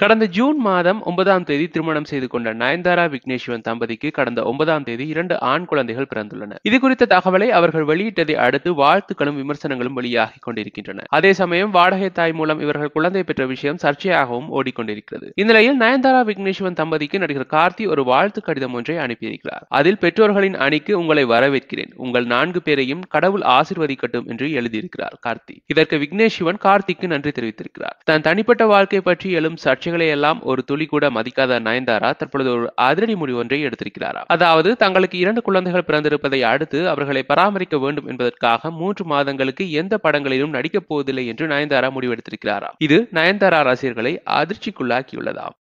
கடந்த ஜூன் மாதம் ஒன்பதாம் தேதி திருமணம் செய்து கொண்ட நயன்தாரா விக்னேஷ்வன் தம்பதிக்கு கடந்த ஒன்பதாம் தேதி இரண்டு ஆண் குழந்தைகள் பிறந்துள்ளன இது குறித்த தகவலை அவர்கள் வெளியிட்டதை அடுத்து வாழ்த்துக்களும் விமர்சனங்களும் வெளியாகி கொண்டிருக்கின்றன அதே சமயம் வாடகை தாய் மூலம் இவர்கள் குழந்தை பெற்ற விஷயம் சர்ச்சையாகவும் ஓடிக்கொண்டிருக்கிறது இந்நிலையில் நயன்தாரா விக்னேஸ்வன் தம்பதிக்கு நடிகர் கார்த்தி ஒரு வாழ்த்து கடிதம் ஒன்றை அனுப்பியிருக்கிறார் அதில் பெற்றோர்களின் அணிக்கு உங்களை வரவேற்கிறேன் உங்கள் நான்கு பேரையும் கடவுள் ஆசிர்வதிக்கட்டும் என்று எழுதியிருக்கிறார் கார்த்தி இதற்கு விக்னேஷ் சிவன் கார்த்திக்கு நன்றி தெரிவித்திருக்கிறார் தன் தனிப்பட்ட வாழ்க்கை பற்றி எழும் சர்ச்சை கட்சிகளை எல்லாம் ஒரு துளி கூட மதிக்காத நயன்தாரா தற்பொழுது ஒரு அதிரடி முடிவு ஒன்றை எடுத்திருக்கிறாரா அதாவது தங்களுக்கு இரண்டு குழந்தைகள் பிறந்திருப்பதை அடுத்து அவர்களை பராமரிக்க வேண்டும் என்பதற்காக மூன்று மாதங்களுக்கு எந்த படங்களிலும் நடிக்கப் போவதில்லை என்று நயன்தாரா முடிவெடுத்திருக்கிறாரா இது நயன்தாரா ரசிகர்களை அதிர்ச்சிக்குள்ளாக்கியுள்ளதாம்